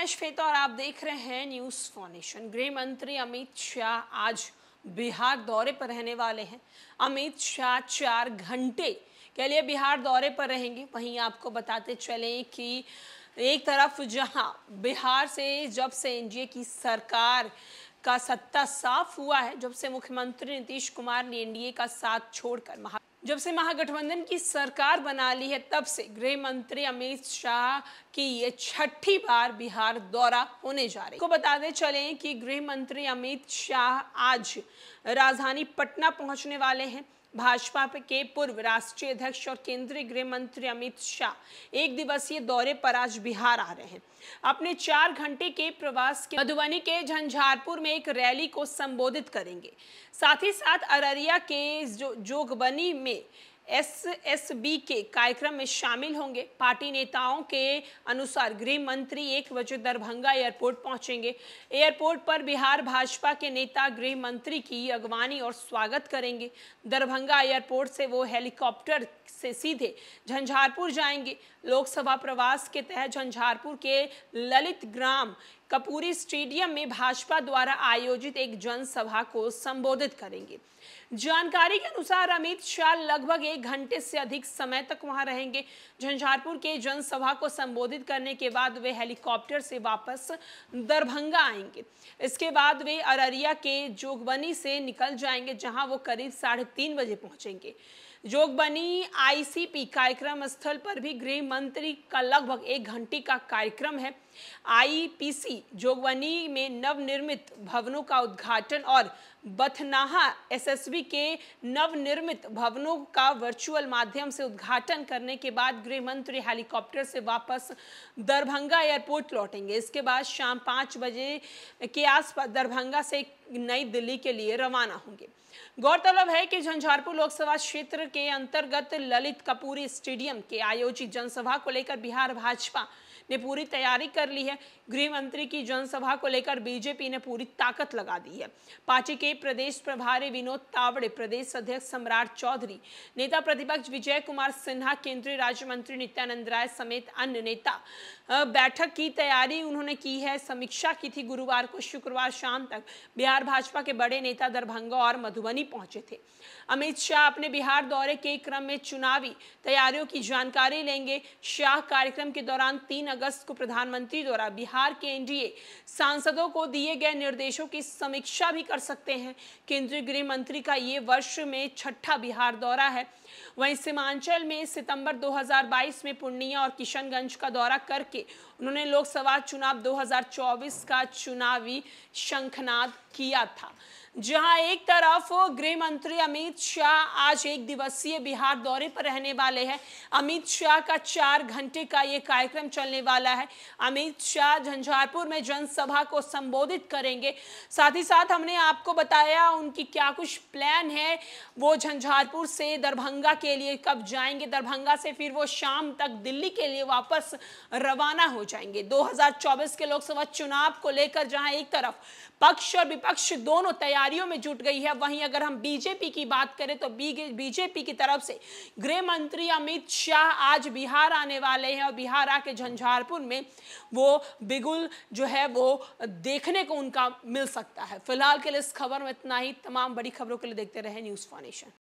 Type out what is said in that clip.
मैं श्वेता तो और आप देख रहे हैं न्यूज फाउंडेशन गृह मंत्री अमित शाह आज बिहार दौरे पर रहने वाले हैं अमित शाह चार घंटे के लिए बिहार दौरे पर रहेंगे वहीं आपको बताते चलें कि एक तरफ जहां बिहार से जब से एनडीए की सरकार का सत्ता साफ हुआ है जब से मुख्यमंत्री नीतीश कुमार ने एनडीए का साथ छोड़कर महा जब से महागठबंधन की सरकार बना ली है तब से गृह मंत्री अमित शाह की ये छठी बार बिहार दौरा होने जा रही है को बताते चले कि गृह मंत्री अमित शाह आज राजधानी पटना पहुंचने वाले हैं भाजपा के पूर्व राष्ट्रीय अध्यक्ष और केंद्रीय गृह मंत्री अमित शाह एक दिवसीय दौरे पर आज बिहार आ रहे हैं अपने चार घंटे के प्रवास के मधुबनी के झंझारपुर में एक रैली को संबोधित करेंगे साथ ही साथ अररिया के जो, जोगबनी में एस के कार्यक्रम में शामिल होंगे पार्टी नेताओं के अनुसार गृह मंत्री एक बजे दरभंगा एयरपोर्ट पहुंचेंगे एयरपोर्ट पर बिहार भाजपा के नेता गृह मंत्री की अगवानी और स्वागत करेंगे दरभंगा एयरपोर्ट से वो हेलीकॉप्टर से सीधे झंझारपुर जाएंगे लोकसभा प्रवास के तहत झंझारपुर के ललित ग्राम कपूरी स्टेडियम में भाजपा द्वारा आयोजित एक जनसभा को संबोधित करेंगे जानकारी के अनुसार अमित शाह लगभग एक घंटे से अधिक समय तक वहां रहेंगे झंझारपुर के जनसभा को संबोधित करने के बाद वे हेलीकॉप्टर से वापस दरभंगा आएंगे इसके बाद वे अररिया के जोगबनी से निकल जाएंगे जहां वो करीब साढ़े तीन बजे पहुंचेंगे जोगबनी आईसीपी कार्यक्रम स्थल पर भी गृह मंत्री का लगभग एक घंटे का कार्यक्रम है आईपीसी जोगवनी में नवनिर्मित भवनों का उद्घाटन और बथनाहा एसएसबी के नवनिर्मित भवनों का वर्चुअल माध्यम से उद्घाटन करने के बाद गृह मंत्री हेलीकॉप्टर से वापस दरभंगा एयरपोर्ट लौटेंगे इसके बाद शाम पाँच बजे के आसपास दरभंगा से नई दिल्ली के लिए रवाना होंगे गौरतलब है कि झंझारपुर लोकसभा क्षेत्र के अंतर्गत ललित कपूरी स्टेडियम के आयोजित जनसभा को लेकर बिहार भाजपा ने पूरी तैयारी कर ली है गृह मंत्री की जनसभा को लेकर बीजेपी ने पूरी ताकत लगा दी है पार्टी के प्रदेश प्रभारी विनोद तावड़े प्रदेश अध्यक्ष सम्राट चौधरी नेता प्रतिपक्ष विजय कुमार सिन्हा केंद्रीय राज्य मंत्री नित्यानंद राय समेत अन्य नेता बैठक की तैयारी उन्होंने की है समीक्षा की थी गुरुवार को शुक्रवार शाम तक बिहार भाजपा के बड़े नेता दरभंगा और मधुबनी पहुंचे थे अमित शाह अपने बिहार दौरे के क्रम में चुनावी तैयारियों की जानकारी लेंगे शाह कार्यक्रम के दौरान तीन अगस्त को प्रधानमंत्री द्वारा बिहार के एनडीए सांसदों को दिए गए निर्देशों की समीक्षा भी कर सकते हैं केंद्रीय गृह मंत्री का ये वर्ष में छठा बिहार दौरा है वहीं सीमांचल में सितंबर 2022 में पूर्णिया और किशनगंज का दौरा करके उन्होंने लोकसभा चुनाव 2024 का चुनावी शंखनाद किया था जहां एक तरफ गृह मंत्री अमित शाह आज एक दिवसीय बिहार दौरे पर रहने वाले हैं अमित शाह का चार घंटे का ये कार्यक्रम चलने वाला है अमित शाह झंझारपुर में जनसभा को संबोधित करेंगे साथ ही साथ हमने आपको बताया उनकी क्या कुछ प्लान है वो झंझारपुर से दरभंगा के लिए कब जाएंगे दरभंगा से फिर वो शाम तक दिल्ली के लिए वापस रवाना हो जाएंगे 2024 के लोकसभा चुनाव को लेकर जहां एक तरफ पक्ष और विपक्ष दोनों तैयारियों में जुट गई है वहीं अगर हम बीजेपी की बात करें तो बीजेपी की तरफ से गृह मंत्री अमित शाह आज बिहार आने वाले हैं और बिहार आके झंझारपुर में वो बिगुल जो है वो देखने को उनका मिल सकता है फिलहाल के लिए इस खबर में इतना ही तमाम बड़ी खबरों के लिए देखते रहे न्यूज़ फाउंडेशन